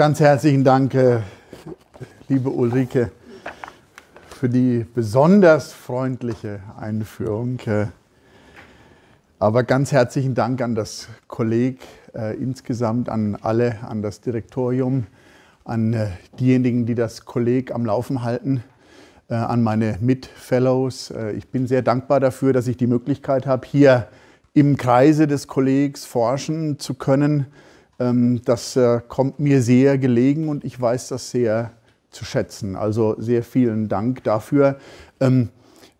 Ganz herzlichen Dank, äh, liebe Ulrike, für die besonders freundliche Einführung. Äh. Aber ganz herzlichen Dank an das Kolleg äh, insgesamt, an alle, an das Direktorium, an äh, diejenigen, die das Kolleg am Laufen halten, äh, an meine Mitfellows. Äh, ich bin sehr dankbar dafür, dass ich die Möglichkeit habe, hier im Kreise des Kollegs forschen zu können. Ähm, das äh, kommt mir sehr gelegen und ich weiß das sehr zu schätzen. Also sehr vielen Dank dafür. Ähm,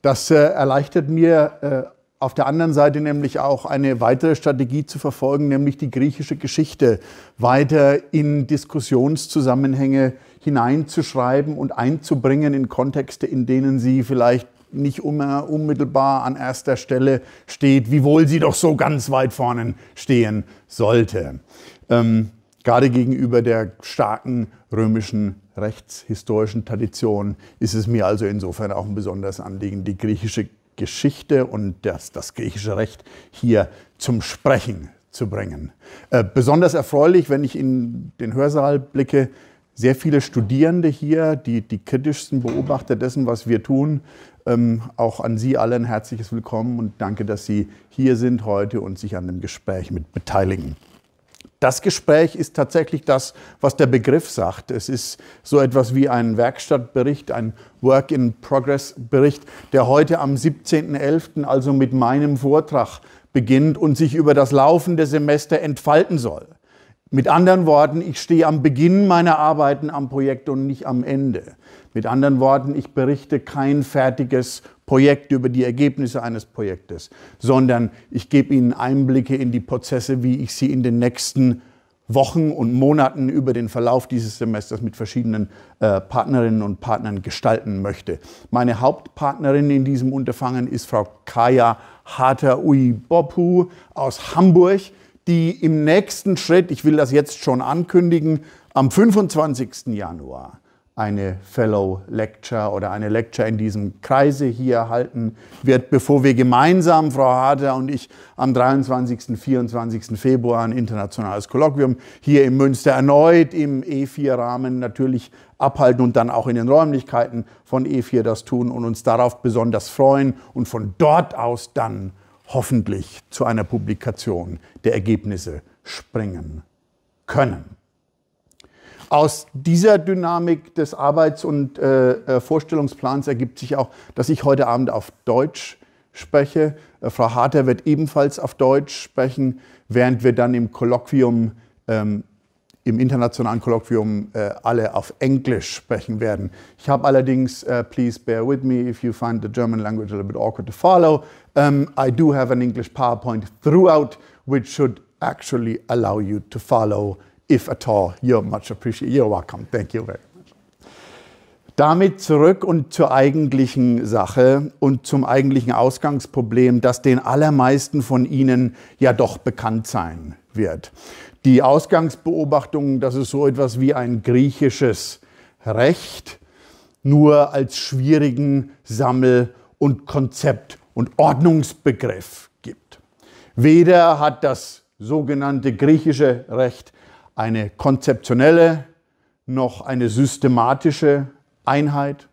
das äh, erleichtert mir äh, auf der anderen Seite nämlich auch eine weitere Strategie zu verfolgen, nämlich die griechische Geschichte weiter in Diskussionszusammenhänge hineinzuschreiben und einzubringen in Kontexte, in denen sie vielleicht nicht unmittelbar an erster Stelle steht, wiewohl sie doch so ganz weit vorne stehen sollte ähm, gerade gegenüber der starken römischen rechtshistorischen Tradition ist es mir also insofern auch ein besonderes Anliegen, die griechische Geschichte und das, das griechische Recht hier zum Sprechen zu bringen. Äh, besonders erfreulich, wenn ich in den Hörsaal blicke, sehr viele Studierende hier, die, die kritischsten Beobachter dessen, was wir tun. Ähm, auch an Sie alle ein herzliches Willkommen und danke, dass Sie hier sind heute und sich an dem Gespräch mit beteiligen das Gespräch ist tatsächlich das, was der Begriff sagt. Es ist so etwas wie ein Werkstattbericht, ein Work-in-Progress-Bericht, der heute am 17.11., also mit meinem Vortrag, beginnt und sich über das laufende Semester entfalten soll. Mit anderen Worten, ich stehe am Beginn meiner Arbeiten am Projekt und nicht am Ende. Mit anderen Worten, ich berichte kein fertiges Projekte, über die Ergebnisse eines Projektes, sondern ich gebe Ihnen Einblicke in die Prozesse, wie ich sie in den nächsten Wochen und Monaten über den Verlauf dieses Semesters mit verschiedenen äh, Partnerinnen und Partnern gestalten möchte. Meine Hauptpartnerin in diesem Unterfangen ist Frau Kaya Harter-Uibopu aus Hamburg, die im nächsten Schritt, ich will das jetzt schon ankündigen, am 25. Januar eine Fellow Lecture oder eine Lecture in diesem Kreise hier halten wird, bevor wir gemeinsam, Frau Harder und ich, am 23. und 24. Februar ein internationales Kolloquium hier in Münster erneut im E4-Rahmen natürlich abhalten und dann auch in den Räumlichkeiten von E4 das tun und uns darauf besonders freuen und von dort aus dann hoffentlich zu einer Publikation der Ergebnisse springen können. Aus dieser Dynamik des Arbeits- und äh, äh, Vorstellungsplans ergibt sich auch, dass ich heute Abend auf Deutsch spreche. Äh, Frau Harter wird ebenfalls auf Deutsch sprechen, während wir dann im Kolloquium, ähm, im internationalen Kolloquium, äh, alle auf Englisch sprechen werden. Ich habe allerdings, uh, please bear with me if you find the German language a little bit awkward to follow. Um, ähm, I do have an English PowerPoint throughout, which should actually allow you to follow if at all. You're much appreciated. You're welcome. Thank you very much. Damit zurück und zur eigentlichen Sache und zum eigentlichen Ausgangsproblem, das den allermeisten von Ihnen ja doch bekannt sein wird. Die Ausgangsbeobachtung, dass es so etwas wie ein griechisches Recht nur als schwierigen Sammel- und Konzept- und Ordnungsbegriff gibt. Weder hat das sogenannte griechische Recht eine konzeptionelle, noch eine systematische Einheit.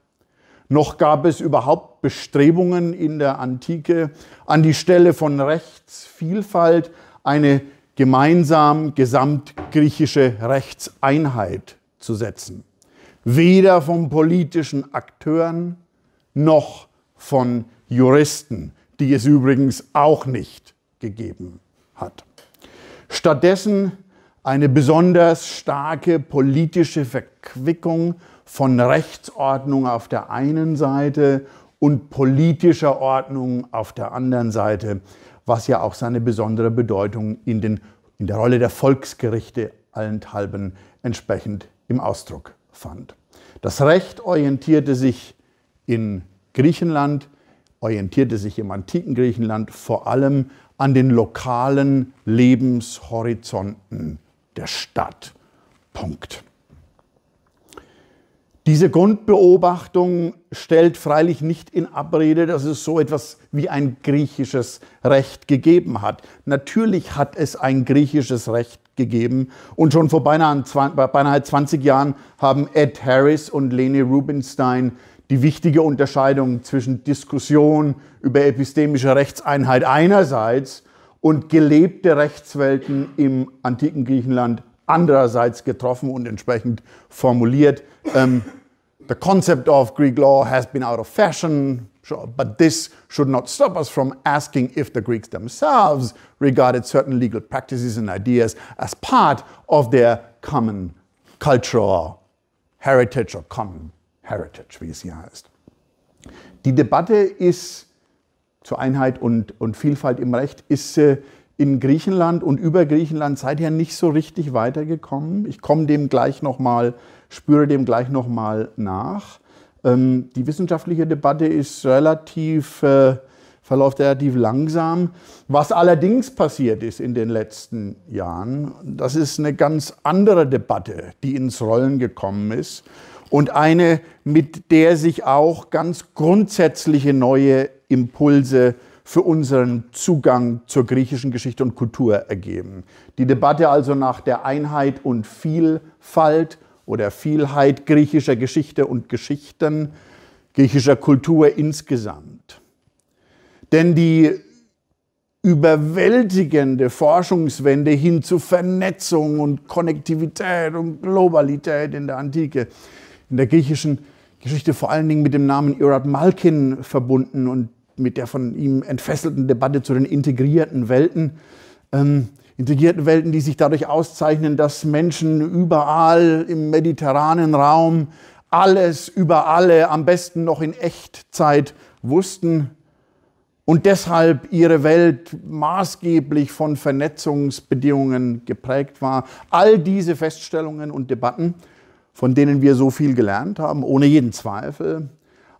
Noch gab es überhaupt Bestrebungen in der Antike, an die Stelle von Rechtsvielfalt eine gemeinsam gesamtgriechische Rechtseinheit zu setzen. Weder von politischen Akteuren noch von Juristen, die es übrigens auch nicht gegeben hat. Stattdessen eine besonders starke politische Verquickung von Rechtsordnung auf der einen Seite und politischer Ordnung auf der anderen Seite, was ja auch seine besondere Bedeutung in, den, in der Rolle der Volksgerichte allenthalben entsprechend im Ausdruck fand. Das Recht orientierte sich in Griechenland, orientierte sich im antiken Griechenland vor allem an den lokalen Lebenshorizonten der Stadt. Punkt. Diese Grundbeobachtung stellt freilich nicht in Abrede, dass es so etwas wie ein griechisches Recht gegeben hat. Natürlich hat es ein griechisches Recht gegeben und schon vor beinahe 20 Jahren haben Ed Harris und Leni Rubinstein die wichtige Unterscheidung zwischen Diskussion über epistemische Rechtseinheit einerseits und gelebte Rechtswelten im antiken Griechenland andererseits getroffen und entsprechend formuliert. Um, ähm, the concept of Greek law has been out of fashion, but this should not stop us from asking if the Greeks themselves regarded certain legal practices and ideas as part of their common cultural heritage or common heritage, wie es hier heißt. Die Debatte ist zur Einheit und, und Vielfalt im Recht ist äh, in Griechenland und über Griechenland seither nicht so richtig weitergekommen. Ich komme dem gleich nochmal, spüre dem gleich nochmal nach. Ähm, die wissenschaftliche Debatte ist relativ, äh, verläuft relativ langsam. Was allerdings passiert ist in den letzten Jahren, das ist eine ganz andere Debatte, die ins Rollen gekommen ist und eine, mit der sich auch ganz grundsätzliche neue Impulse für unseren Zugang zur griechischen Geschichte und Kultur ergeben. Die Debatte also nach der Einheit und Vielfalt oder Vielheit griechischer Geschichte und Geschichten, griechischer Kultur insgesamt. Denn die überwältigende Forschungswende hin zu Vernetzung und Konnektivität und Globalität in der Antike, in der griechischen Geschichte vor allen Dingen mit dem Namen Irad Malkin verbunden und mit der von ihm entfesselten Debatte zu den integrierten Welten. Ähm, integrierten Welten, die sich dadurch auszeichnen, dass Menschen überall im mediterranen Raum alles über alle, am besten noch in Echtzeit wussten und deshalb ihre Welt maßgeblich von Vernetzungsbedingungen geprägt war. All diese Feststellungen und Debatten, von denen wir so viel gelernt haben, ohne jeden Zweifel,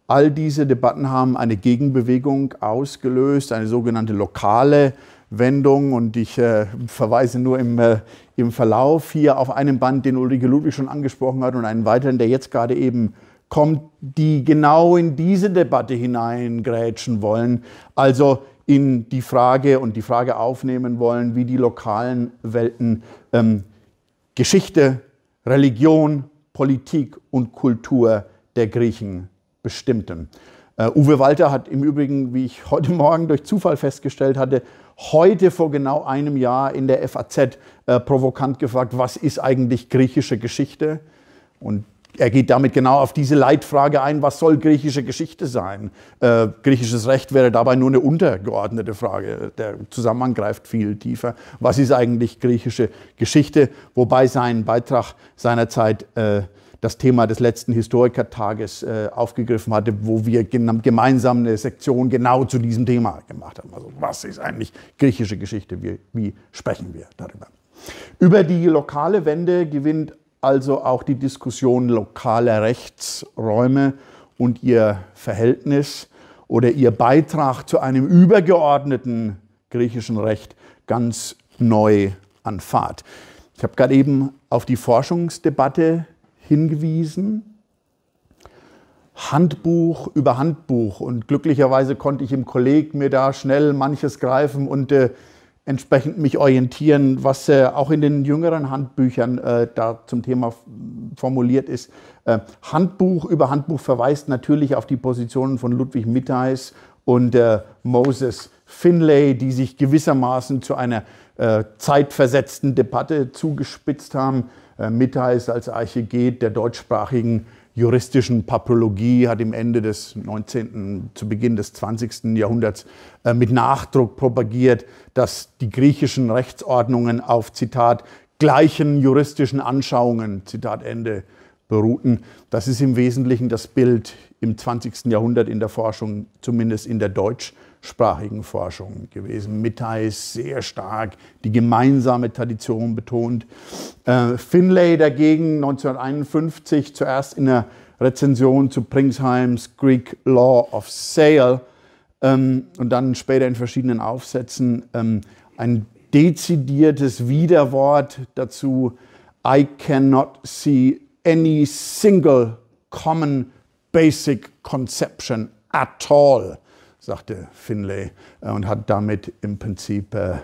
All diese Debatten haben eine Gegenbewegung ausgelöst, eine sogenannte lokale Wendung. Und ich äh, verweise nur im, äh, im Verlauf hier auf einen Band, den Ulrike Ludwig schon angesprochen hat, und einen weiteren, der jetzt gerade eben kommt, die genau in diese Debatte hineingrätschen wollen. Also in die Frage und die Frage aufnehmen wollen, wie die lokalen Welten ähm, Geschichte, Religion, Politik und Kultur der Griechen Bestimmtem. Uh, Uwe Walter hat im Übrigen, wie ich heute Morgen durch Zufall festgestellt hatte, heute vor genau einem Jahr in der FAZ äh, provokant gefragt, was ist eigentlich griechische Geschichte? Und er geht damit genau auf diese Leitfrage ein, was soll griechische Geschichte sein? Äh, griechisches Recht wäre dabei nur eine untergeordnete Frage. Der Zusammenhang greift viel tiefer. Was ist eigentlich griechische Geschichte? Wobei sein Beitrag seinerzeit äh, das Thema des letzten Historikertages äh, aufgegriffen hatte, wo wir gemeinsam eine Sektion genau zu diesem Thema gemacht haben. Also was ist eigentlich griechische Geschichte? Wie, wie sprechen wir darüber? Über die lokale Wende gewinnt also auch die Diskussion lokaler Rechtsräume und ihr Verhältnis oder ihr Beitrag zu einem übergeordneten griechischen Recht ganz neu an Fahrt. Ich habe gerade eben auf die Forschungsdebatte hingewiesen. Handbuch über Handbuch. Und glücklicherweise konnte ich im Kolleg mir da schnell manches greifen und äh, entsprechend mich orientieren, was äh, auch in den jüngeren Handbüchern äh, da zum Thema formuliert ist. Äh, Handbuch über Handbuch verweist natürlich auf die Positionen von Ludwig Mitteis und äh, Moses Finlay, die sich gewissermaßen zu einer äh, zeitversetzten Debatte zugespitzt haben äh, Mitteis als Archeget der deutschsprachigen juristischen Papologie hat im Ende des 19., zu Beginn des 20. Jahrhunderts äh, mit Nachdruck propagiert, dass die griechischen Rechtsordnungen auf, Zitat, gleichen juristischen Anschauungen, Zitat Ende, beruhten. Das ist im Wesentlichen das Bild im 20. Jahrhundert in der Forschung, zumindest in der deutsch deutschsprachigen Forschung gewesen. Mitteis sehr stark die gemeinsame Tradition betont. Äh, Finlay dagegen 1951 zuerst in der Rezension zu Pringsheims Greek Law of Sale ähm, und dann später in verschiedenen Aufsätzen ähm, ein dezidiertes Widerwort dazu. I cannot see any single common basic conception at all sagte Finlay, äh, und hat damit im Prinzip äh,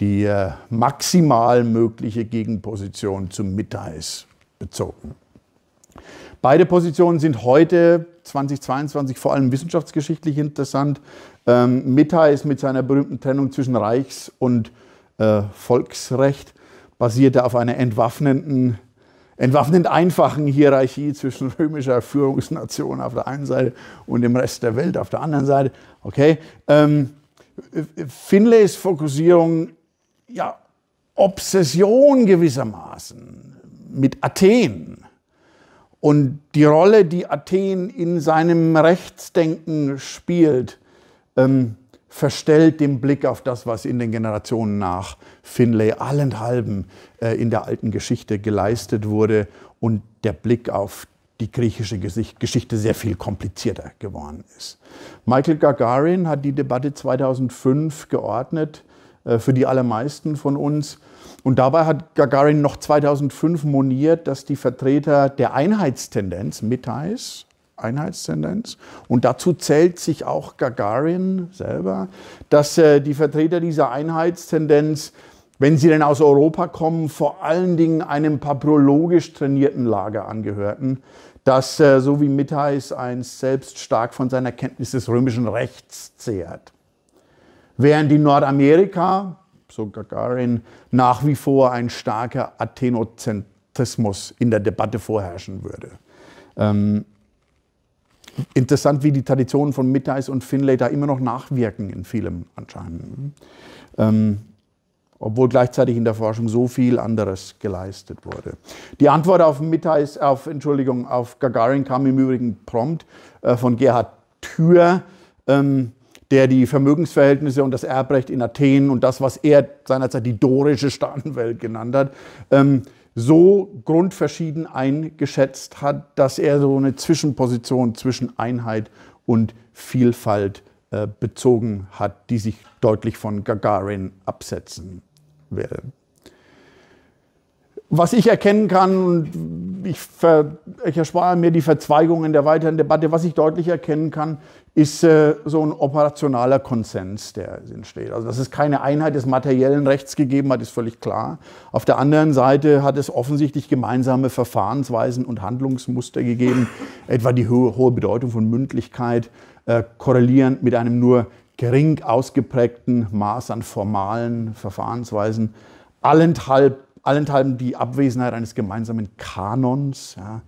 die äh, maximal mögliche Gegenposition zum Mitteis bezogen. Beide Positionen sind heute 2022 vor allem wissenschaftsgeschichtlich interessant. Ähm, Mitteis mit seiner berühmten Trennung zwischen Reichs- und Volksrecht basierte auf einer entwaffnenden entwaffnend einfachen Hierarchie zwischen römischer Führungsnation auf der einen Seite und dem Rest der Welt auf der anderen Seite. Okay? Ähm, Finlays Fokussierung, ja, Obsession gewissermaßen mit Athen und die Rolle, die Athen in seinem Rechtsdenken spielt, ähm, verstellt den Blick auf das, was in den Generationen nach Finlay allenthalben äh, in der alten Geschichte geleistet wurde und der Blick auf die griechische Geschichte sehr viel komplizierter geworden ist. Michael Gagarin hat die Debatte 2005 geordnet äh, für die allermeisten von uns. Und dabei hat Gagarin noch 2005 moniert, dass die Vertreter der Einheitstendenz, Mitteis, Einheitstendenz. Und dazu zählt sich auch Gagarin selber, dass äh, die Vertreter dieser Einheitstendenz wenn sie denn aus Europa kommen, vor allen Dingen einem paprologisch trainierten Lager angehörten, das, äh, so wie Mittheis einst selbst stark von seiner Kenntnis des römischen Rechts zehrt. Während in Nordamerika, so Gagarin, nach wie vor ein starker Athenozentrismus in der Debatte vorherrschen würde. Ähm, interessant, wie die Traditionen von Mittheis und Finlay da immer noch nachwirken in vielem anscheinend. Ähm, obwohl gleichzeitig in der Forschung so viel anderes geleistet wurde. Die Antwort auf, Mitteis, auf, Entschuldigung, auf Gagarin kam im Übrigen prompt äh, von Gerhard Thür, ähm, der die Vermögensverhältnisse und das Erbrecht in Athen und das, was er seinerzeit die dorische Staatenwelt genannt hat, ähm, so grundverschieden eingeschätzt hat, dass er so eine Zwischenposition zwischen Einheit und Vielfalt äh, bezogen hat, die sich deutlich von Gagarin absetzen will. Was ich erkennen kann, ich, ver, ich erspare mir die Verzweigungen der weiteren Debatte, was ich deutlich erkennen kann, ist äh, so ein operationaler Konsens, der entsteht. Also dass es keine Einheit des materiellen Rechts gegeben hat, ist völlig klar. Auf der anderen Seite hat es offensichtlich gemeinsame Verfahrensweisen und Handlungsmuster gegeben, etwa die hohe, hohe Bedeutung von Mündlichkeit, äh, korrelierend mit einem nur gering ausgeprägten Maß an formalen Verfahrensweisen, allenthalb, allenthalben die Abwesenheit eines gemeinsamen Kanons, ja,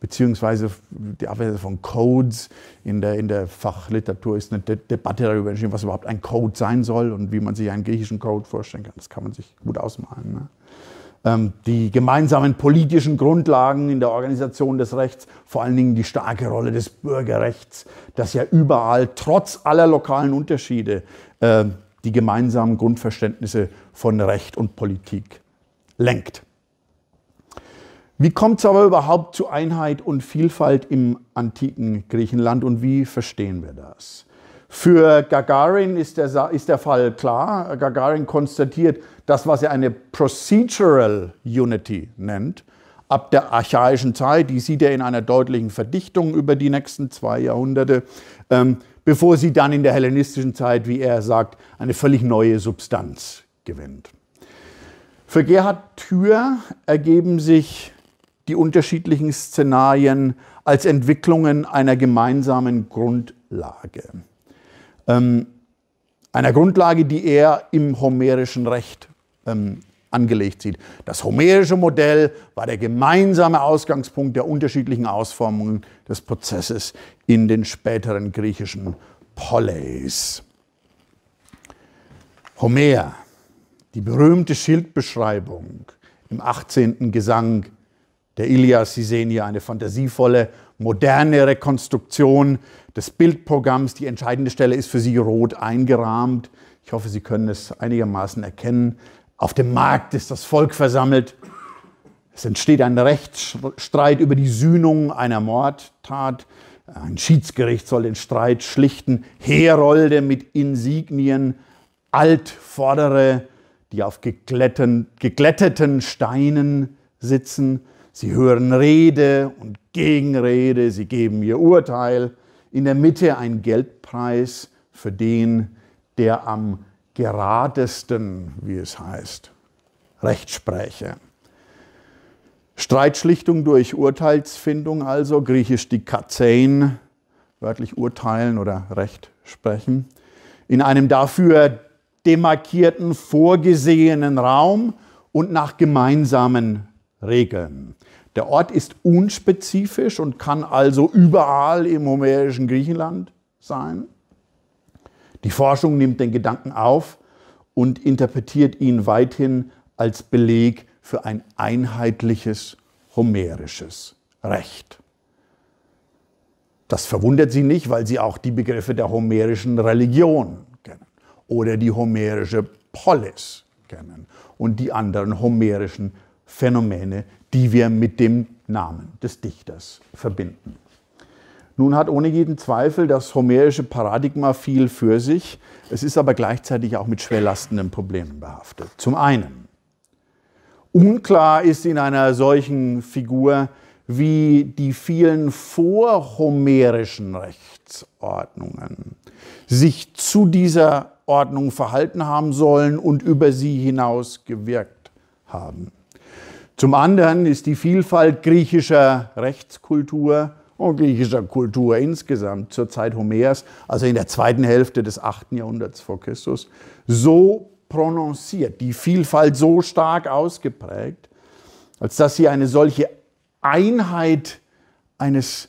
beziehungsweise die Abwesenheit von Codes. In der, in der Fachliteratur ist eine De Debatte darüber entschieden, was überhaupt ein Code sein soll und wie man sich einen griechischen Code vorstellen kann. Das kann man sich gut ausmalen. Ne? Ähm, die gemeinsamen politischen Grundlagen in der Organisation des Rechts, vor allen Dingen die starke Rolle des Bürgerrechts, das ja überall trotz aller lokalen Unterschiede ähm, die gemeinsamen Grundverständnisse von Recht und Politik lenkt. Wie kommt es aber überhaupt zu Einheit und Vielfalt im antiken Griechenland und wie verstehen wir das? Für Gagarin ist der, ist der Fall klar. Gagarin konstatiert, das, was er eine Procedural Unity nennt, ab der archaischen Zeit, die sieht er in einer deutlichen Verdichtung über die nächsten zwei Jahrhunderte, ähm, bevor sie dann in der hellenistischen Zeit, wie er sagt, eine völlig neue Substanz gewinnt. Für Gerhard Thür ergeben sich die unterschiedlichen Szenarien als Entwicklungen einer gemeinsamen Grundlage. Ähm, einer Grundlage, die er im homerischen Recht ähm, angelegt sieht. Das homerische Modell war der gemeinsame Ausgangspunkt der unterschiedlichen Ausformungen des Prozesses in den späteren griechischen Polleis. Homer, die berühmte Schildbeschreibung im 18. Gesang der Ilias, Sie sehen hier eine fantasievolle, moderne Rekonstruktion des Bildprogramms. Die entscheidende Stelle ist für Sie rot eingerahmt. Ich hoffe, Sie können es einigermaßen erkennen. Auf dem Markt ist das Volk versammelt. Es entsteht ein Rechtsstreit über die Sühnung einer Mordtat. Ein Schiedsgericht soll den Streit schlichten. Herolde mit Insignien, Altvordere, die auf geglätten, geglätteten Steinen sitzen. Sie hören Rede und Gegenrede, sie geben ihr Urteil. In der Mitte ein Geldpreis für den, der am geradesten, wie es heißt, Rechtspreche. Streitschlichtung durch Urteilsfindung also, griechisch die Katzein, wörtlich urteilen oder Recht sprechen, in einem dafür demarkierten, vorgesehenen Raum und nach gemeinsamen Regeln. Der Ort ist unspezifisch und kann also überall im homerischen Griechenland sein. Die Forschung nimmt den Gedanken auf und interpretiert ihn weithin als Beleg für ein einheitliches homerisches Recht. Das verwundert sie nicht, weil sie auch die Begriffe der homerischen Religion kennen oder die homerische Polis kennen und die anderen homerischen Phänomene, die wir mit dem Namen des Dichters verbinden. Nun hat ohne jeden Zweifel das homerische Paradigma viel für sich. Es ist aber gleichzeitig auch mit schwerlastenden Problemen behaftet. Zum einen, unklar ist in einer solchen Figur, wie die vielen vorhomerischen Rechtsordnungen sich zu dieser Ordnung verhalten haben sollen und über sie hinaus gewirkt haben. Zum anderen ist die Vielfalt griechischer Rechtskultur und griechischer Kultur insgesamt zur Zeit Homers, also in der zweiten Hälfte des 8. Jahrhunderts vor Christus, so prononciert, die Vielfalt so stark ausgeprägt, als dass sie eine solche Einheit eines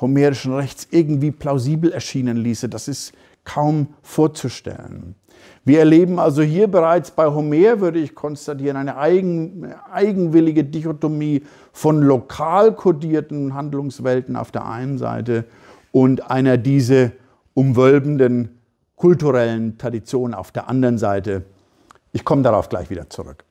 homerischen Rechts irgendwie plausibel erschienen ließe. Das ist kaum vorzustellen. Wir erleben also hier bereits bei Homer, würde ich konstatieren, eine eigen, eigenwillige Dichotomie von lokal kodierten Handlungswelten auf der einen Seite und einer diese umwölbenden kulturellen Tradition auf der anderen Seite. Ich komme darauf gleich wieder zurück.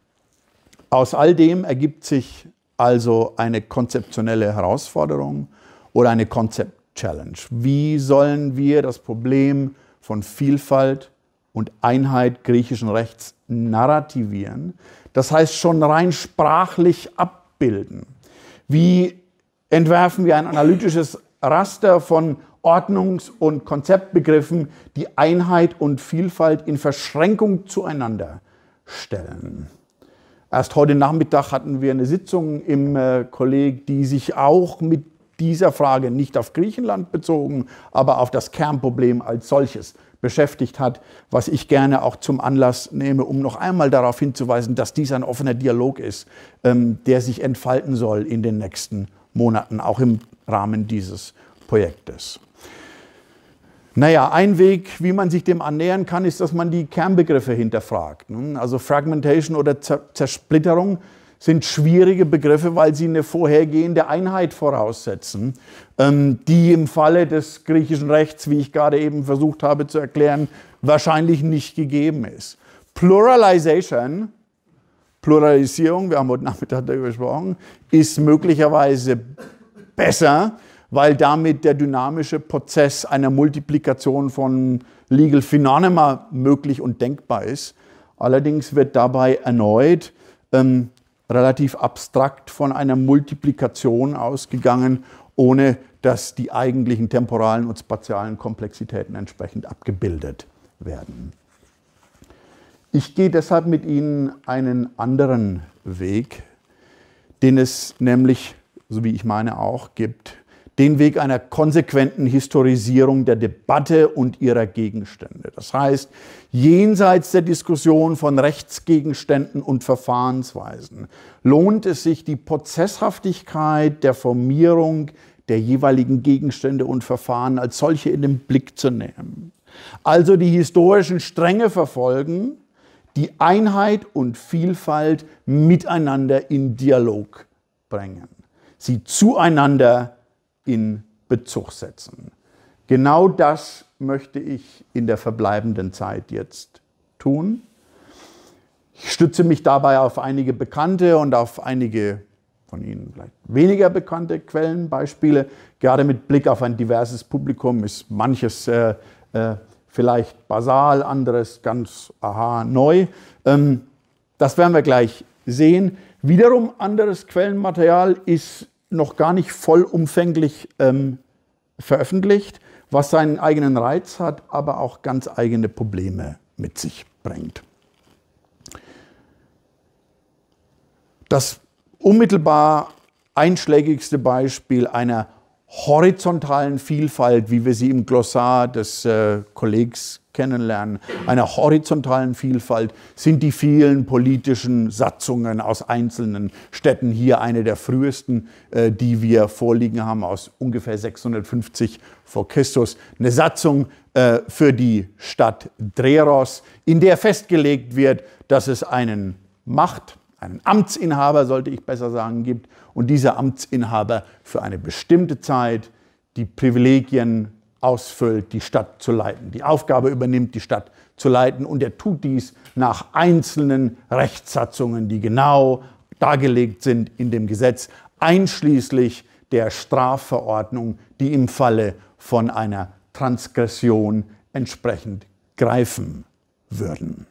Aus all dem ergibt sich also eine konzeptionelle Herausforderung oder eine Konzept-Challenge. Wie sollen wir das Problem von Vielfalt und Einheit griechischen Rechts narrativieren? Das heißt schon rein sprachlich abbilden. Wie entwerfen wir ein analytisches Raster von Ordnungs- und Konzeptbegriffen, die Einheit und Vielfalt in Verschränkung zueinander stellen? Erst heute Nachmittag hatten wir eine Sitzung im äh, Kolleg, die sich auch mit dieser Frage nicht auf Griechenland bezogen, aber auf das Kernproblem als solches beschäftigt hat, was ich gerne auch zum Anlass nehme, um noch einmal darauf hinzuweisen, dass dies ein offener Dialog ist, ähm, der sich entfalten soll in den nächsten Monaten, auch im Rahmen dieses Projektes. Naja, ein Weg, wie man sich dem annähern kann, ist, dass man die Kernbegriffe hinterfragt. Also Fragmentation oder Zersplitterung sind schwierige Begriffe, weil sie eine vorhergehende Einheit voraussetzen, ähm, die im Falle des griechischen Rechts, wie ich gerade eben versucht habe zu erklären, wahrscheinlich nicht gegeben ist. Pluralization, Pluralisierung, wir haben heute Nachmittag darüber gesprochen, ist möglicherweise besser, weil damit der dynamische Prozess einer Multiplikation von Legal Phenomena möglich und denkbar ist. Allerdings wird dabei erneut ähm, relativ abstrakt von einer Multiplikation ausgegangen, ohne dass die eigentlichen temporalen und spatialen Komplexitäten entsprechend abgebildet werden. Ich gehe deshalb mit Ihnen einen anderen Weg, den es nämlich, so wie ich meine, auch gibt, den Weg einer konsequenten Historisierung der Debatte und ihrer Gegenstände. Das heißt, jenseits der Diskussion von Rechtsgegenständen und Verfahrensweisen lohnt es sich, die Prozesshaftigkeit der Formierung der jeweiligen Gegenstände und Verfahren als solche in den Blick zu nehmen. Also die historischen Stränge verfolgen, die Einheit und Vielfalt miteinander in Dialog bringen, sie zueinander in Bezug setzen. Genau das möchte ich in der verbleibenden Zeit jetzt tun. Ich stütze mich dabei auf einige bekannte und auf einige von Ihnen vielleicht weniger bekannte Quellenbeispiele. Gerade mit Blick auf ein diverses Publikum ist manches äh, äh, vielleicht basal, anderes ganz aha neu. Ähm, das werden wir gleich sehen. Wiederum anderes Quellenmaterial ist noch gar nicht vollumfänglich ähm, veröffentlicht, was seinen eigenen Reiz hat, aber auch ganz eigene Probleme mit sich bringt. Das unmittelbar einschlägigste Beispiel einer horizontalen Vielfalt, wie wir sie im Glossar des äh, Kollegs kennenlernen, einer horizontalen Vielfalt sind die vielen politischen Satzungen aus einzelnen Städten hier eine der frühesten, äh, die wir vorliegen haben, aus ungefähr 650 vor Christus. Eine Satzung äh, für die Stadt Dreros, in der festgelegt wird, dass es einen Macht, einen Amtsinhaber, sollte ich besser sagen, gibt und dieser Amtsinhaber für eine bestimmte Zeit die Privilegien ausfüllt, die Stadt zu leiten. Die Aufgabe übernimmt, die Stadt zu leiten und er tut dies nach einzelnen Rechtssatzungen, die genau dargelegt sind in dem Gesetz, einschließlich der Strafverordnung, die im Falle von einer Transgression entsprechend greifen würden.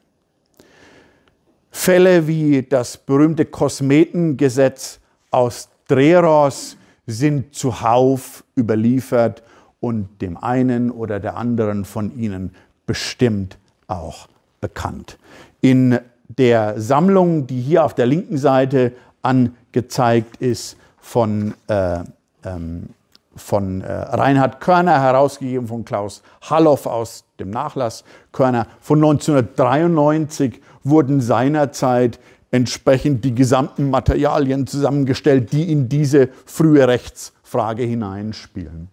Fälle wie das berühmte Kosmetengesetz aus Dreros sind zuhauf überliefert und dem einen oder der anderen von Ihnen bestimmt auch bekannt. In der Sammlung, die hier auf der linken Seite angezeigt ist, von, äh, ähm, von äh, Reinhard Körner, herausgegeben von Klaus Halloff aus dem Nachlass Körner. Von 1993 wurden seinerzeit entsprechend die gesamten Materialien zusammengestellt, die in diese frühe Rechtsfrage hineinspielen.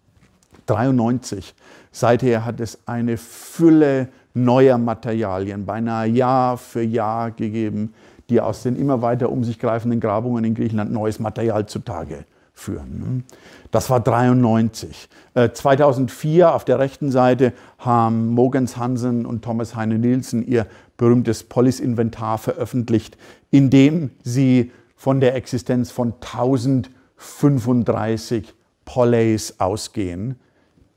93. Seither hat es eine Fülle neuer Materialien, beinahe Jahr für Jahr gegeben, die aus den immer weiter um sich greifenden Grabungen in Griechenland neues Material zutage führen. Ne? Das war 93. 2004 äh, auf der rechten Seite haben Mogens Hansen und Thomas Heine Nielsen ihr berühmtes Polis-Inventar veröffentlicht, in dem sie von der Existenz von 1035 Polleys ausgehen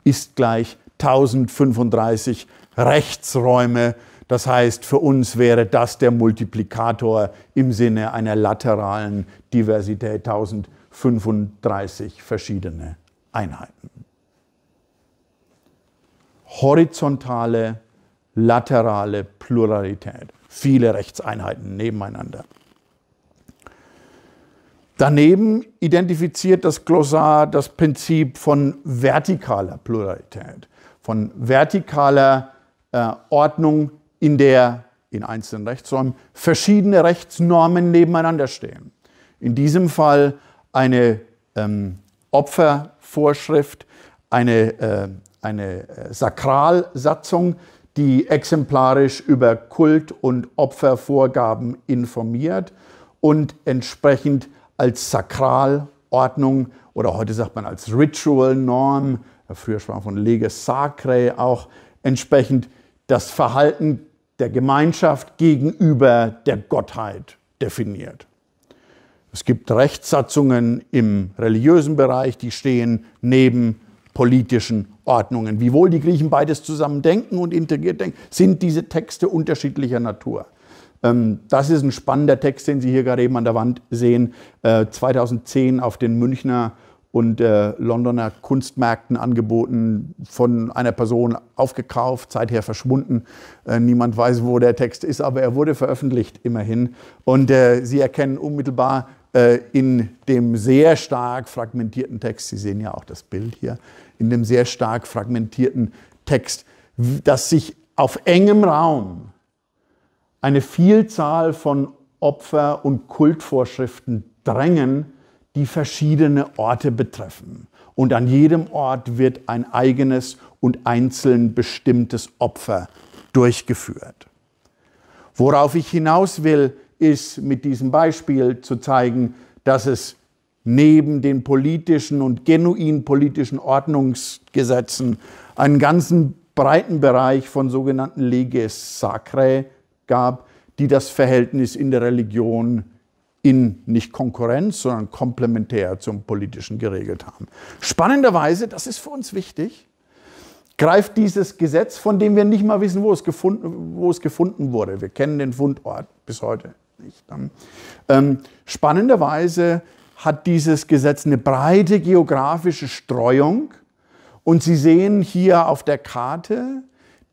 ist gleich 1035 Rechtsräume. Das heißt, für uns wäre das der Multiplikator im Sinne einer lateralen Diversität 1035 verschiedene Einheiten. Horizontale, laterale Pluralität. Viele Rechtseinheiten nebeneinander. Daneben identifiziert das Glossar das Prinzip von vertikaler Pluralität, von vertikaler äh, Ordnung, in der in einzelnen Rechtsräumen verschiedene Rechtsnormen nebeneinander stehen. In diesem Fall eine ähm, Opfervorschrift, eine, äh, eine äh, Sakralsatzung, die exemplarisch über Kult- und Opfervorgaben informiert und entsprechend als Sakralordnung oder heute sagt man als Ritual-Norm, früher sprach man von Leges Sacre auch, entsprechend das Verhalten der Gemeinschaft gegenüber der Gottheit definiert. Es gibt Rechtssatzungen im religiösen Bereich, die stehen neben politischen Ordnungen. Wiewohl die Griechen beides zusammen denken und integriert denken, sind diese Texte unterschiedlicher Natur. Ähm, das ist ein spannender Text, den Sie hier gerade eben an der Wand sehen. 2010 äh, auf den Münchner und äh, Londoner Kunstmärkten angeboten, von einer Person aufgekauft, seither verschwunden. Äh, niemand weiß, wo der Text ist, aber er wurde veröffentlicht immerhin. Und Sie erkennen unmittelbar in dem sehr stark fragmentierten Text, Sie sehen ja auch das Bild hier, in dem sehr stark fragmentierten Text, dass sich auf engem Raum eine Vielzahl von Opfer- und Kultvorschriften drängen, die verschiedene Orte betreffen. Und an jedem Ort wird ein eigenes und einzeln bestimmtes Opfer durchgeführt. Worauf ich hinaus will, ist mit diesem Beispiel zu zeigen, dass es neben den politischen und genuin politischen Ordnungsgesetzen einen ganzen breiten Bereich von sogenannten Leges Sacrae gab, die das Verhältnis in der Religion in nicht Konkurrenz, sondern komplementär zum politischen geregelt haben. Spannenderweise, das ist für uns wichtig, greift dieses Gesetz, von dem wir nicht mal wissen, wo es gefunden, wo es gefunden wurde. Wir kennen den Fundort bis heute nicht. Ähm, ähm, spannenderweise hat dieses Gesetz eine breite geografische Streuung. Und Sie sehen hier auf der Karte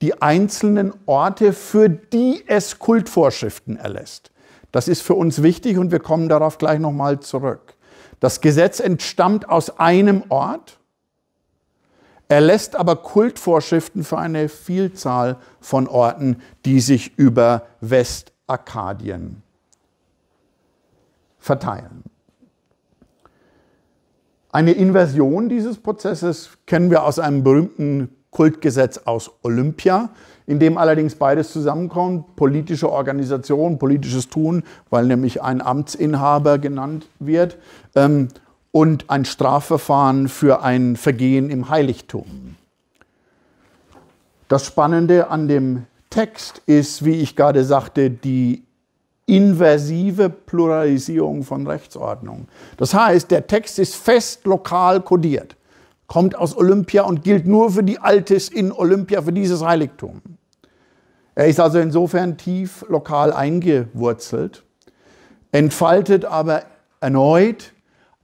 die einzelnen Orte, für die es Kultvorschriften erlässt. Das ist für uns wichtig und wir kommen darauf gleich nochmal zurück. Das Gesetz entstammt aus einem Ort, erlässt aber Kultvorschriften für eine Vielzahl von Orten, die sich über Westarkadien verteilen. Eine Inversion dieses Prozesses kennen wir aus einem berühmten Kultgesetz aus Olympia, in dem allerdings beides zusammenkommt, politische Organisation, politisches Tun, weil nämlich ein Amtsinhaber genannt wird, ähm, und ein Strafverfahren für ein Vergehen im Heiligtum. Das Spannende an dem Text ist, wie ich gerade sagte, die inversive Pluralisierung von Rechtsordnung. Das heißt, der Text ist fest lokal kodiert kommt aus Olympia und gilt nur für die Altes in Olympia, für dieses Heiligtum. Er ist also insofern tief lokal eingewurzelt, entfaltet aber erneut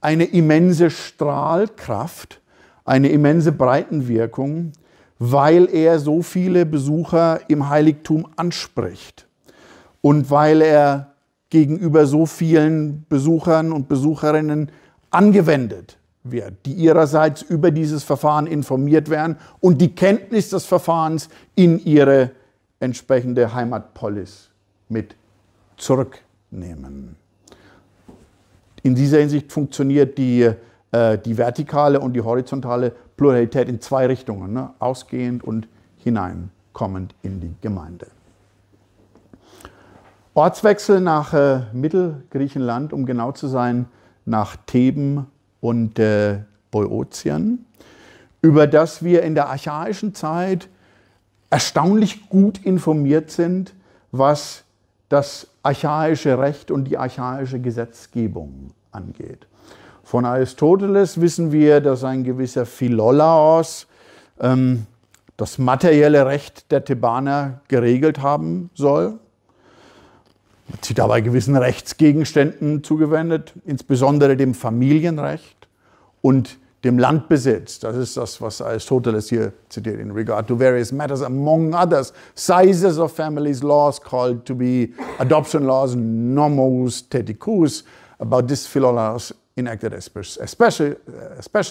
eine immense Strahlkraft, eine immense Breitenwirkung, weil er so viele Besucher im Heiligtum anspricht und weil er gegenüber so vielen Besuchern und Besucherinnen angewendet wird, die ihrerseits über dieses Verfahren informiert werden und die Kenntnis des Verfahrens in ihre entsprechende Heimatpolis mit zurücknehmen. In dieser Hinsicht funktioniert die, äh, die vertikale und die horizontale Pluralität in zwei Richtungen, ne? ausgehend und hineinkommend in die Gemeinde. Ortswechsel nach äh, Mittelgriechenland, um genau zu sein, nach Theben und äh, Boeotiern, über das wir in der archaischen Zeit erstaunlich gut informiert sind, was das archaische Recht und die archaische Gesetzgebung angeht. Von Aristoteles wissen wir, dass ein gewisser Philolaos ähm, das materielle Recht der Thebaner geregelt haben soll. Wird sie dabei gewissen Rechtsgegenständen zugewendet, insbesondere dem Familienrecht und dem Landbesitz. Das ist das, was Aristoteles hier zitiert. In regard to various matters, among others, sizes of families, laws called to be adoption laws, nomos teticus, about this philolaus enacted as special,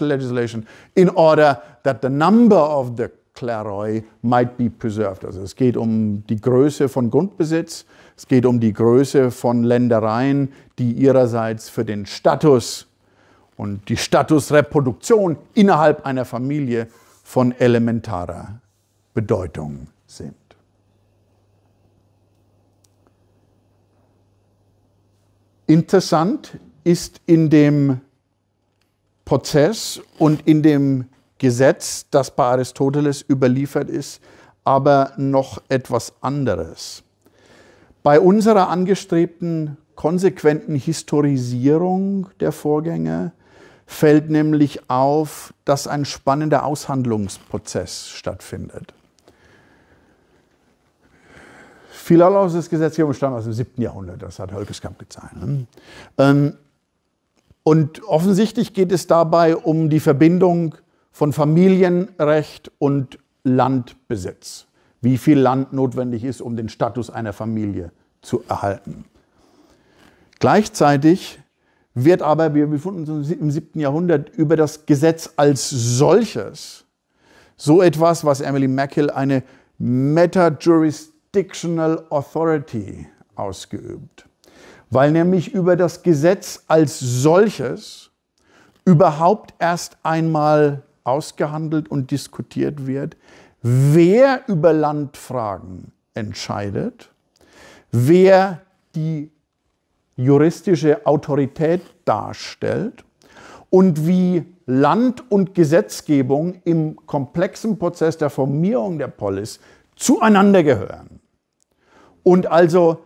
legislation in order that the number of the Kleroi might be preserved. Also es geht um die Größe von Grundbesitz, es geht um die Größe von Ländereien, die ihrerseits für den Status und die Statusreproduktion innerhalb einer Familie von elementarer Bedeutung sind. Interessant ist in dem Prozess und in dem Gesetz, das bei Aristoteles überliefert ist, aber noch etwas anderes. Bei unserer angestrebten konsequenten Historisierung der Vorgänge fällt nämlich auf, dass ein spannender Aushandlungsprozess stattfindet. Philolaus' Gesetzgebung stammt aus dem 7. Jahrhundert, das hat Hölkeskamp gezeigt. Ne? Ähm, und offensichtlich geht es dabei um die Verbindung von Familienrecht und Landbesitz wie viel Land notwendig ist, um den Status einer Familie zu erhalten. Gleichzeitig wird aber, wir befinden uns im 7. Jahrhundert, über das Gesetz als solches so etwas, was Emily Mackhill eine Meta-Jurisdictional Authority ausgeübt. Weil nämlich über das Gesetz als solches überhaupt erst einmal ausgehandelt und diskutiert wird, wer über Landfragen entscheidet, wer die juristische Autorität darstellt und wie Land und Gesetzgebung im komplexen Prozess der Formierung der Polis zueinander gehören. Und also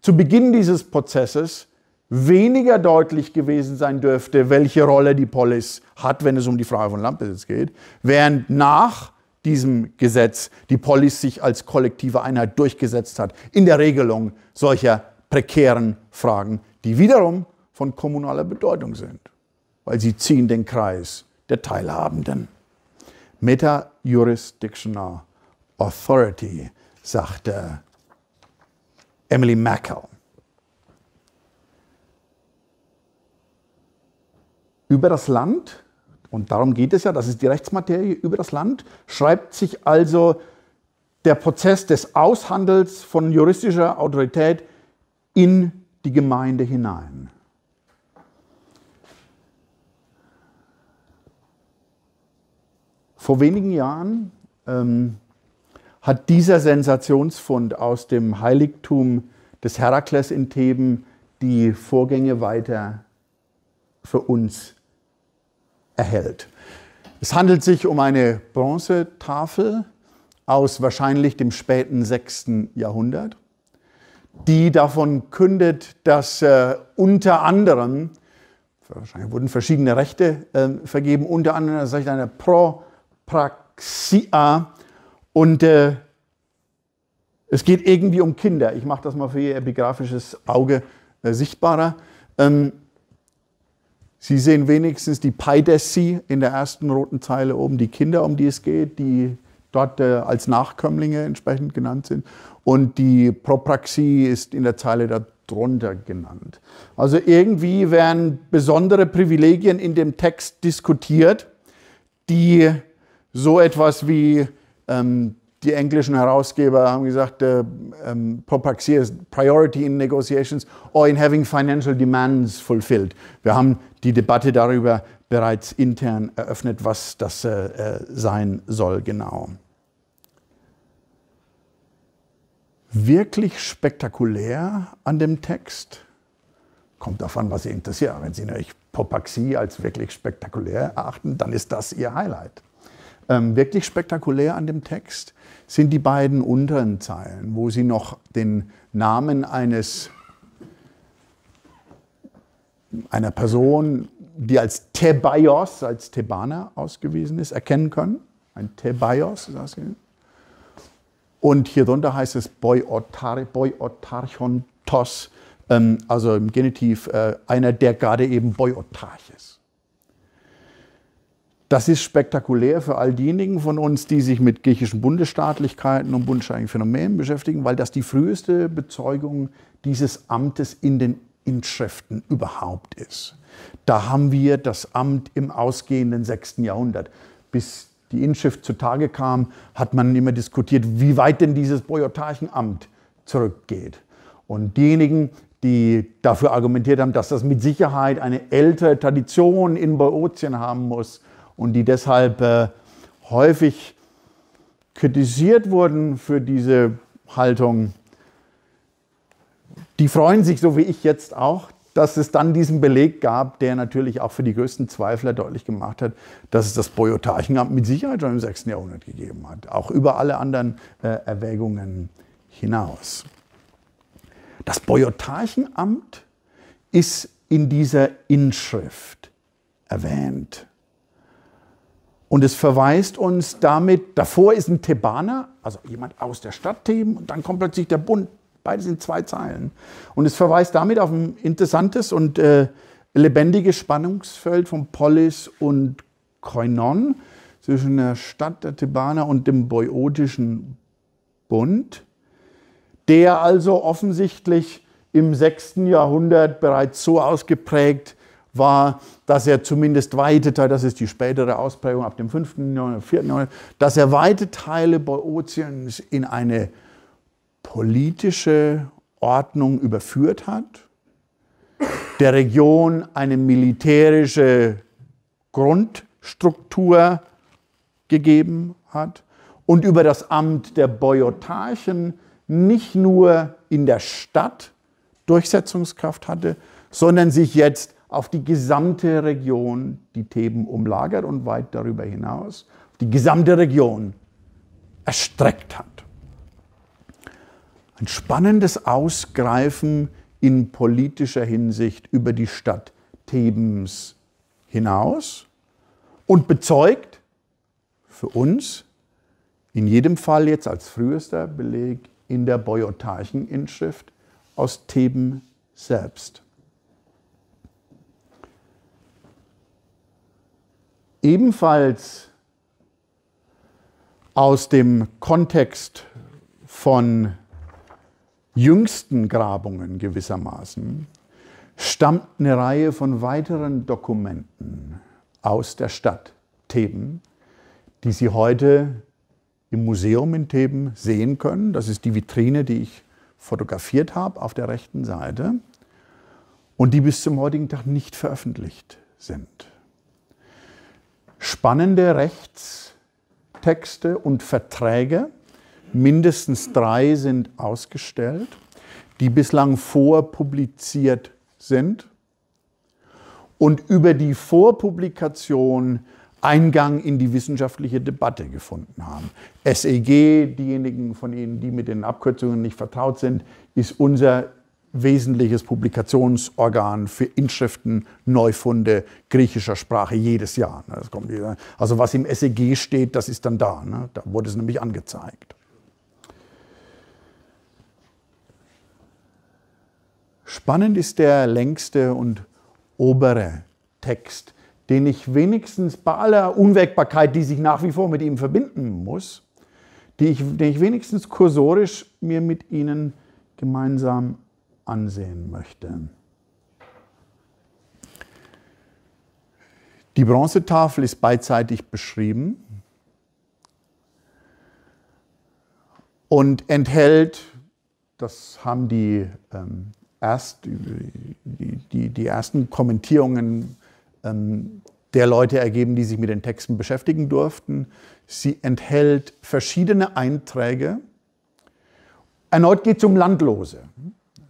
zu Beginn dieses Prozesses weniger deutlich gewesen sein dürfte, welche Rolle die Polis hat, wenn es um die Frage von Landbesitz geht, während nach diesem Gesetz die Polis sich als kollektive Einheit durchgesetzt hat in der Regelung solcher prekären Fragen, die wiederum von kommunaler Bedeutung sind, weil sie ziehen den Kreis der Teilhabenden. Meta Jurisdictional Authority, sagte Emily Mackel. Über das Land und darum geht es ja, das ist die Rechtsmaterie über das Land, schreibt sich also der Prozess des Aushandels von juristischer Autorität in die Gemeinde hinein. Vor wenigen Jahren ähm, hat dieser Sensationsfund aus dem Heiligtum des Herakles in Theben die Vorgänge weiter für uns erhält. Es handelt sich um eine Bronzetafel aus wahrscheinlich dem späten 6. Jahrhundert, die davon kündet, dass äh, unter anderem, wahrscheinlich wurden verschiedene Rechte äh, vergeben, unter anderem das Recht einer Propraxia und äh, es geht irgendwie um Kinder. Ich mache das mal für Ihr epigraphisches Auge äh, sichtbarer. Ähm, Sie sehen wenigstens die Paidesi in der ersten roten Zeile oben, die Kinder, um die es geht, die dort äh, als Nachkömmlinge entsprechend genannt sind. Und die Propraxie ist in der Zeile darunter genannt. Also irgendwie werden besondere Privilegien in dem Text diskutiert, die so etwas wie ähm, die englischen Herausgeber haben gesagt, äh, ähm, Propaxia ist Priority in Negotiations or in having financial demands fulfilled. Wir haben die Debatte darüber bereits intern eröffnet, was das äh, äh sein soll genau. Wirklich spektakulär an dem Text, kommt davon, was Sie interessiert. Wenn Sie nämlich Popaxie als wirklich spektakulär erachten, dann ist das Ihr Highlight. Ähm, wirklich spektakulär an dem Text sind die beiden unteren Zeilen, wo sie noch den Namen eines einer Person, die als Thebaios, als Thebaner ausgewiesen ist, erkennen können. Ein Thebaios ist hier. Und hier drunter heißt es Boiotar, Boiotarchontos, ähm, also im Genitiv äh, einer, der gerade eben Boiotarch ist. Das ist spektakulär für all diejenigen von uns, die sich mit griechischen Bundesstaatlichkeiten und bundesstaatlichen Phänomenen beschäftigen, weil das die früheste Bezeugung dieses Amtes in den Inschriften überhaupt ist. Da haben wir das Amt im ausgehenden 6. Jahrhundert. Bis die Inschrift zutage kam, hat man immer diskutiert, wie weit denn dieses Boyotarchenamt zurückgeht. Und diejenigen, die dafür argumentiert haben, dass das mit Sicherheit eine ältere Tradition in Bootien haben muss, und die deshalb äh, häufig kritisiert wurden für diese Haltung, die freuen sich, so wie ich jetzt auch, dass es dann diesen Beleg gab, der natürlich auch für die größten Zweifler deutlich gemacht hat, dass es das Boyotarchenamt mit Sicherheit schon im 6. Jahrhundert gegeben hat, auch über alle anderen äh, Erwägungen hinaus. Das Boyotarchenamt ist in dieser Inschrift erwähnt. Und es verweist uns damit, davor ist ein Thebaner, also jemand aus der Stadt Theben, und dann kommt plötzlich der Bund. Beide sind zwei Zeilen. Und es verweist damit auf ein interessantes und äh, lebendiges Spannungsfeld von Polis und Koinon zwischen der Stadt der Thebaner und dem boiotischen Bund, der also offensichtlich im 6. Jahrhundert bereits so ausgeprägt ist, war, dass er zumindest weite Teile, das ist die spätere Ausprägung ab dem 5., 9., 4., 9., dass er weite Teile Boeotiens in eine politische Ordnung überführt hat, der Region eine militärische Grundstruktur gegeben hat und über das Amt der Boiotarchen nicht nur in der Stadt Durchsetzungskraft hatte, sondern sich jetzt auf die gesamte Region, die Theben umlagert und weit darüber hinaus, die gesamte Region erstreckt hat. Ein spannendes Ausgreifen in politischer Hinsicht über die Stadt Thebens hinaus und bezeugt für uns, in jedem Fall jetzt als frühester Beleg in der Boiotarchen-Inschrift aus Theben selbst. ebenfalls aus dem Kontext von jüngsten Grabungen gewissermaßen, stammt eine Reihe von weiteren Dokumenten aus der Stadt Theben, die Sie heute im Museum in Theben sehen können. Das ist die Vitrine, die ich fotografiert habe auf der rechten Seite und die bis zum heutigen Tag nicht veröffentlicht sind spannende Rechtstexte und Verträge. Mindestens drei sind ausgestellt, die bislang vorpubliziert sind und über die Vorpublikation Eingang in die wissenschaftliche Debatte gefunden haben. SEG, diejenigen von Ihnen, die mit den Abkürzungen nicht vertraut sind, ist unser wesentliches Publikationsorgan für Inschriften, Neufunde griechischer Sprache jedes Jahr. Ne? also was im SEG steht, das ist dann da. Ne? Da wurde es nämlich angezeigt. Spannend ist der längste und obere Text, den ich wenigstens bei aller Unwägbarkeit, die sich nach wie vor mit ihm verbinden muss, die ich, den ich wenigstens kursorisch mir mit Ihnen gemeinsam ansehen möchte. Die Bronzetafel ist beidseitig beschrieben und enthält, das haben die, ähm, erst, die, die, die ersten Kommentierungen ähm, der Leute ergeben, die sich mit den Texten beschäftigen durften. Sie enthält verschiedene Einträge. Erneut geht es um Landlose.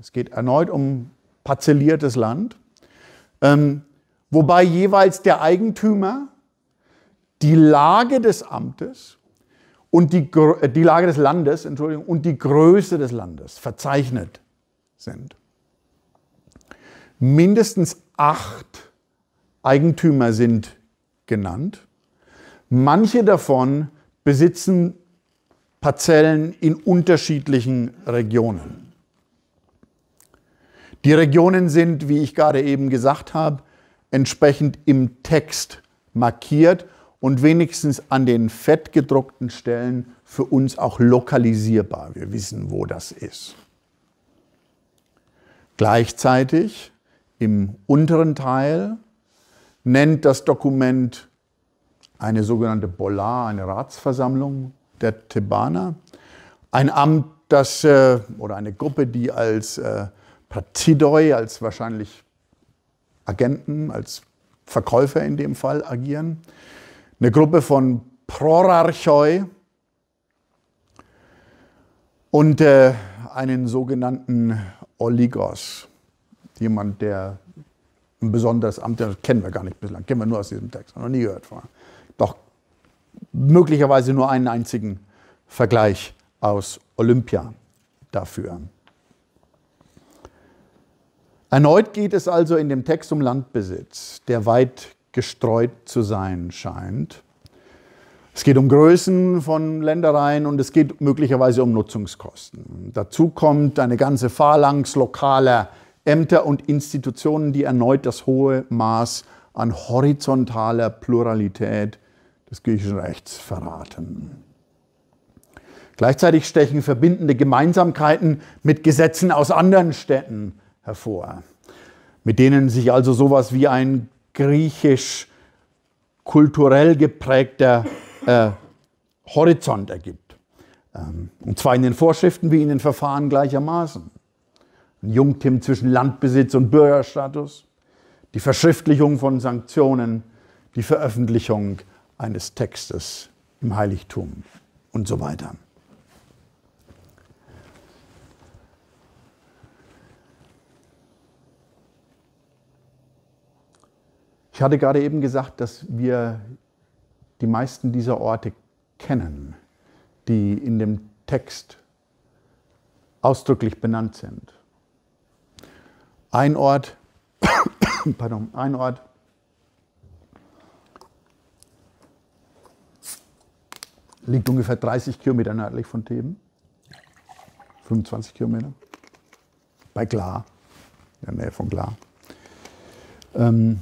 Es geht erneut um parzelliertes Land, ähm, wobei jeweils der Eigentümer die Lage des Amtes und die, äh, die Lage des Landes, Entschuldigung, und die Größe des Landes verzeichnet sind. Mindestens acht Eigentümer sind genannt. Manche davon besitzen Parzellen in unterschiedlichen Regionen. Die Regionen sind, wie ich gerade eben gesagt habe, entsprechend im Text markiert und wenigstens an den fettgedruckten Stellen für uns auch lokalisierbar. Wir wissen, wo das ist. Gleichzeitig im unteren Teil nennt das Dokument eine sogenannte Bolar, eine Ratsversammlung der Thebaner, ein Amt, das äh, oder eine Gruppe, die als äh, Partidoi als wahrscheinlich Agenten, als Verkäufer in dem Fall agieren. Eine Gruppe von Prorarchoi und äh, einen sogenannten Oligos. Jemand, der ein besonderes Amt, hat, kennen wir gar nicht bislang, kennen wir nur aus diesem Text, noch nie gehört von. Doch möglicherweise nur einen einzigen Vergleich aus Olympia dafür. Erneut geht es also in dem Text um Landbesitz, der weit gestreut zu sein scheint. Es geht um Größen von Ländereien und es geht möglicherweise um Nutzungskosten. Dazu kommt eine ganze Phalanx lokaler Ämter und Institutionen, die erneut das hohe Maß an horizontaler Pluralität des griechischen Rechts verraten. Gleichzeitig stechen verbindende Gemeinsamkeiten mit Gesetzen aus anderen Städten hervor, mit denen sich also sowas wie ein griechisch kulturell geprägter äh, Horizont ergibt. Ähm, und zwar in den Vorschriften wie in den Verfahren gleichermaßen. Ein Jungtim zwischen Landbesitz und Bürgerstatus, die Verschriftlichung von Sanktionen, die Veröffentlichung eines Textes im Heiligtum und so weiter. Ich hatte gerade eben gesagt, dass wir die meisten dieser Orte kennen, die in dem Text ausdrücklich benannt sind. Ein Ort, pardon, ein Ort, liegt ungefähr 30 Kilometer nördlich von Theben, 25 Kilometer, bei Gla, in der Nähe von Gla. Ähm,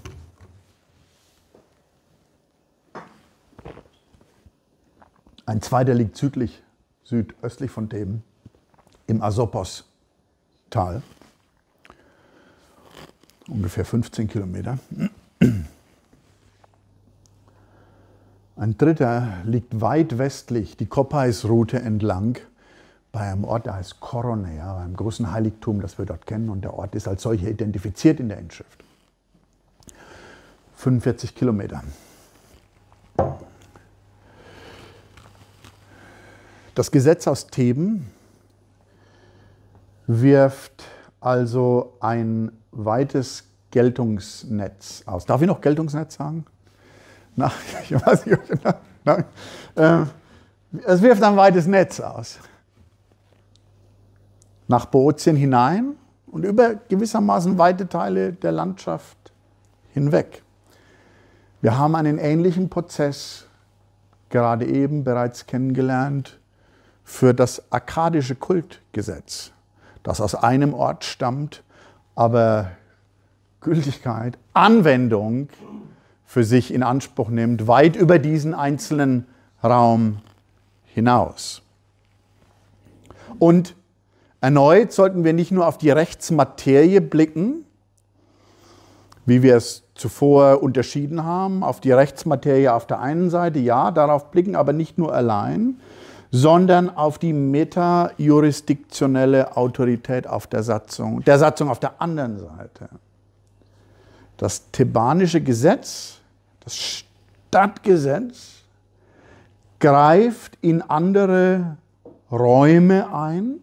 Ein zweiter liegt südlich, südöstlich von Theben, im Asopos-Tal, ungefähr 15 Kilometer. Ein dritter liegt weit westlich die kopais route entlang bei einem Ort, der heißt Koronea, einem großen Heiligtum, das wir dort kennen. Und der Ort ist als solcher identifiziert in der Inschrift. 45 Kilometer. Das Gesetz aus Theben wirft also ein weites Geltungsnetz aus. Darf ich noch Geltungsnetz sagen? Na, ich weiß nicht, na, na, äh, es wirft ein weites Netz aus. Nach Bootien hinein und über gewissermaßen weite Teile der Landschaft hinweg. Wir haben einen ähnlichen Prozess gerade eben bereits kennengelernt für das akkadische Kultgesetz, das aus einem Ort stammt, aber Gültigkeit, Anwendung für sich in Anspruch nimmt, weit über diesen einzelnen Raum hinaus. Und erneut sollten wir nicht nur auf die Rechtsmaterie blicken, wie wir es zuvor unterschieden haben, auf die Rechtsmaterie auf der einen Seite, ja, darauf blicken, aber nicht nur allein, sondern auf die metajurisdiktionelle Autorität auf der Satzung, der Satzung auf der anderen Seite. Das thebanische Gesetz, das Stadtgesetz, greift in andere Räume ein.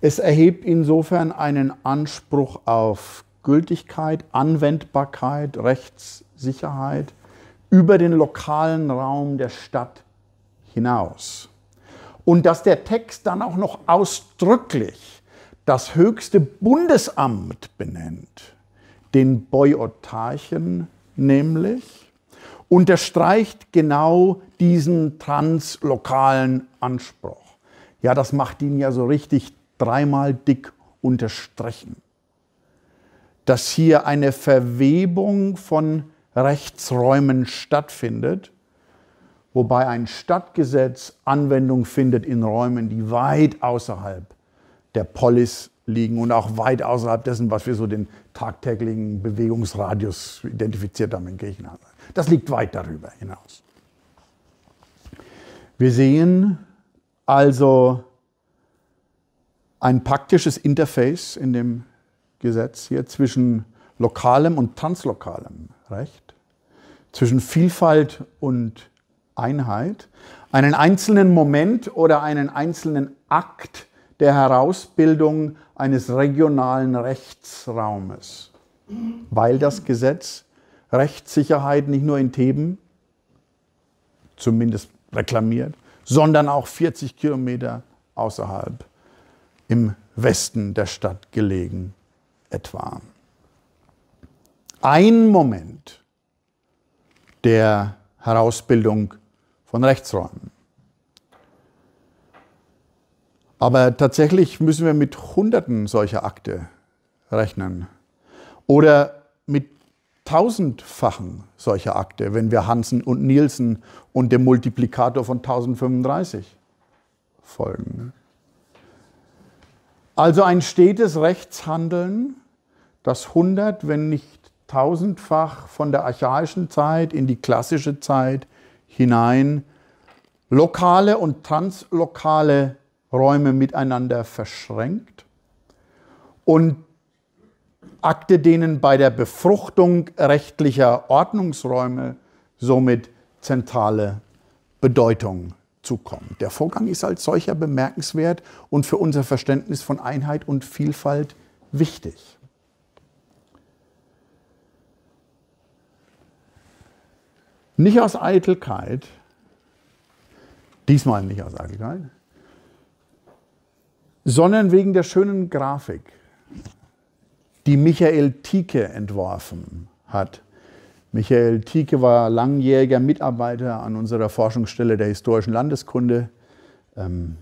Es erhebt insofern einen Anspruch auf Gültigkeit, Anwendbarkeit, Rechtssicherheit über den lokalen Raum der Stadt hinaus. Und dass der Text dann auch noch ausdrücklich das höchste Bundesamt benennt, den Boyotarchen nämlich, unterstreicht genau diesen translokalen Anspruch. Ja, das macht ihn ja so richtig dreimal dick unterstrichen. Dass hier eine Verwebung von Rechtsräumen stattfindet wobei ein Stadtgesetz Anwendung findet in Räumen, die weit außerhalb der Polis liegen und auch weit außerhalb dessen, was wir so den tagtäglichen Bewegungsradius identifiziert haben in Griechenland. Das liegt weit darüber hinaus. Wir sehen also ein praktisches Interface in dem Gesetz hier zwischen lokalem und translokalem Recht, zwischen Vielfalt und Einheit, einen einzelnen Moment oder einen einzelnen Akt der Herausbildung eines regionalen Rechtsraumes, weil das Gesetz Rechtssicherheit nicht nur in Theben, zumindest reklamiert, sondern auch 40 Kilometer außerhalb im Westen der Stadt gelegen etwa. Ein Moment der Herausbildung von Rechtsräumen. Aber tatsächlich müssen wir mit Hunderten solcher Akte rechnen oder mit tausendfachen solcher Akte, wenn wir Hansen und Nielsen und dem Multiplikator von 1035 folgen. Also ein stetes Rechtshandeln, das hundert, wenn nicht tausendfach von der archaischen Zeit in die klassische Zeit hinein lokale und translokale Räume miteinander verschränkt und Akte, denen bei der Befruchtung rechtlicher Ordnungsräume somit zentrale Bedeutung zukommt. Der Vorgang ist als solcher bemerkenswert und für unser Verständnis von Einheit und Vielfalt wichtig. Nicht aus Eitelkeit, diesmal nicht aus Eitelkeit, sondern wegen der schönen Grafik, die Michael Tieke entworfen hat. Michael Tieke war langjähriger Mitarbeiter an unserer Forschungsstelle der historischen Landeskunde, ähm,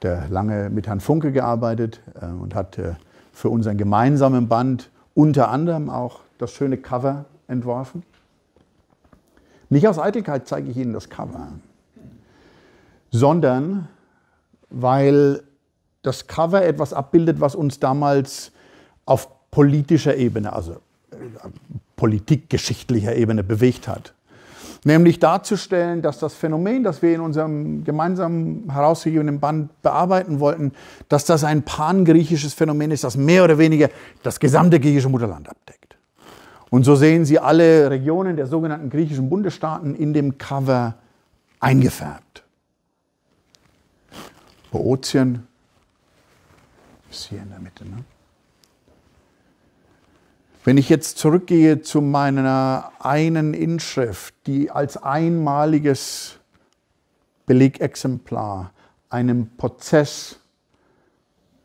der lange mit Herrn Funke gearbeitet äh, und hat äh, für unseren gemeinsamen Band unter anderem auch das schöne Cover entworfen. Nicht aus Eitelkeit zeige ich Ihnen das Cover, sondern weil das Cover etwas abbildet, was uns damals auf politischer Ebene, also äh, politikgeschichtlicher Ebene bewegt hat. Nämlich darzustellen, dass das Phänomen, das wir in unserem gemeinsamen herausgegebenen Band bearbeiten wollten, dass das ein pangriechisches Phänomen ist, das mehr oder weniger das gesamte griechische Mutterland abdeckt. Und so sehen Sie alle Regionen der sogenannten griechischen Bundesstaaten in dem Cover eingefärbt. Bootien ist hier in der Mitte. Ne? Wenn ich jetzt zurückgehe zu meiner einen Inschrift, die als einmaliges Belegexemplar einen Prozess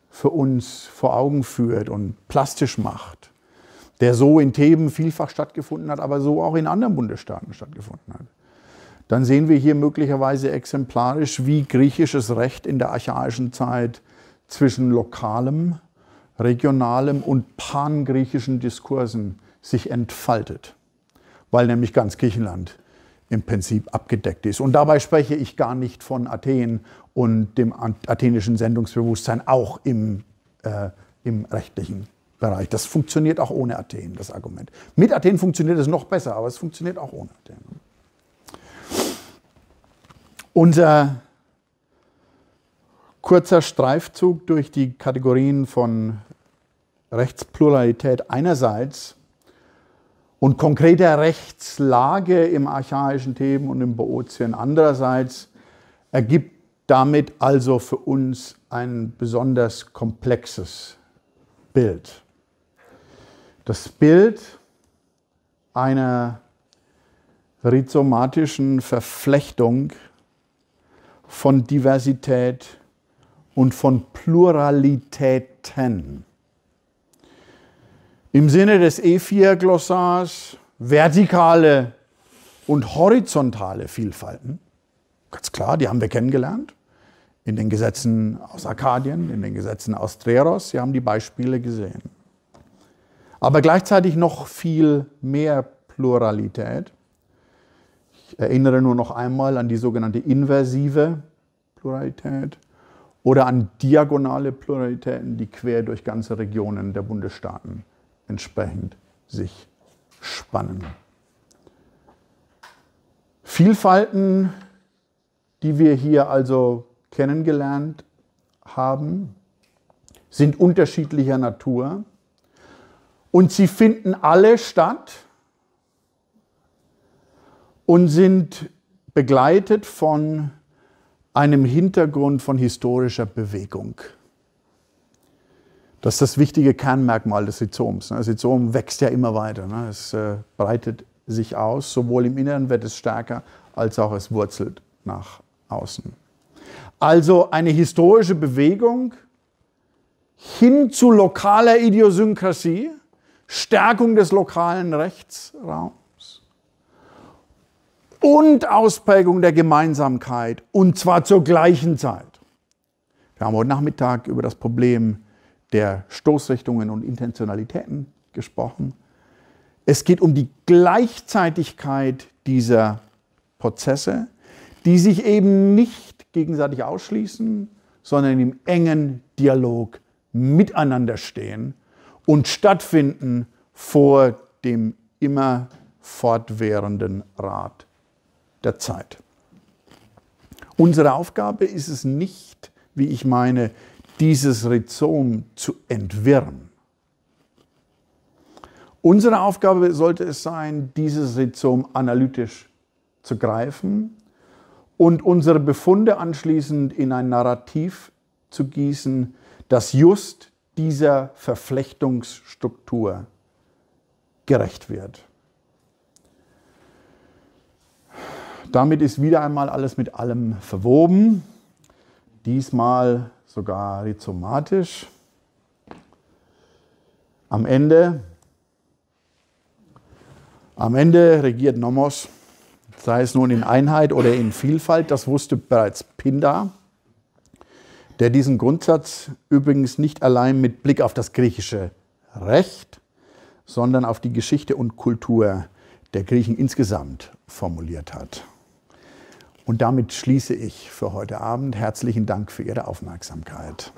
für uns vor Augen führt und plastisch macht, der so in Themen vielfach stattgefunden hat, aber so auch in anderen Bundesstaaten stattgefunden hat. Dann sehen wir hier möglicherweise exemplarisch, wie griechisches Recht in der archaischen Zeit zwischen lokalem, regionalem und pangriechischen Diskursen sich entfaltet, weil nämlich ganz Griechenland im Prinzip abgedeckt ist. Und dabei spreche ich gar nicht von Athen und dem athenischen Sendungsbewusstsein, auch im, äh, im rechtlichen Bereich. Das funktioniert auch ohne Athen, das Argument. Mit Athen funktioniert es noch besser, aber es funktioniert auch ohne Athen. Unser kurzer Streifzug durch die Kategorien von Rechtspluralität einerseits und konkreter Rechtslage im archaischen Themen und im Bootien andererseits ergibt damit also für uns ein besonders komplexes Bild das Bild einer rhizomatischen Verflechtung von Diversität und von Pluralitäten. Im Sinne des E4-Glossars vertikale und horizontale Vielfalten. Ganz klar, die haben wir kennengelernt. In den Gesetzen aus Arkadien, in den Gesetzen aus Treros, Sie haben die Beispiele gesehen aber gleichzeitig noch viel mehr Pluralität. Ich erinnere nur noch einmal an die sogenannte inversive Pluralität oder an diagonale Pluralitäten, die quer durch ganze Regionen der Bundesstaaten entsprechend sich spannen. Vielfalten, die wir hier also kennengelernt haben, sind unterschiedlicher Natur und sie finden alle statt und sind begleitet von einem Hintergrund von historischer Bewegung. Das ist das wichtige Kernmerkmal des Rhizoms. Ne? Das Rhizom wächst ja immer weiter. Ne? Es äh, breitet sich aus, sowohl im Inneren wird es stärker, als auch es wurzelt nach außen. Also eine historische Bewegung hin zu lokaler Idiosynkrasie, Stärkung des lokalen Rechtsraums und Ausprägung der Gemeinsamkeit und zwar zur gleichen Zeit. Wir haben heute Nachmittag über das Problem der Stoßrichtungen und Intentionalitäten gesprochen. Es geht um die Gleichzeitigkeit dieser Prozesse, die sich eben nicht gegenseitig ausschließen, sondern im engen Dialog miteinander stehen und stattfinden vor dem immer fortwährenden Rat der Zeit. Unsere Aufgabe ist es nicht, wie ich meine, dieses Rhizom zu entwirren. Unsere Aufgabe sollte es sein, dieses Rhizom analytisch zu greifen und unsere Befunde anschließend in ein Narrativ zu gießen, das just dieser Verflechtungsstruktur gerecht wird. Damit ist wieder einmal alles mit allem verwoben, diesmal sogar rhizomatisch. Am Ende, am Ende regiert Nomos, sei es nun in Einheit oder in Vielfalt, das wusste bereits Pindar der diesen Grundsatz übrigens nicht allein mit Blick auf das griechische Recht, sondern auf die Geschichte und Kultur der Griechen insgesamt formuliert hat. Und damit schließe ich für heute Abend. Herzlichen Dank für Ihre Aufmerksamkeit.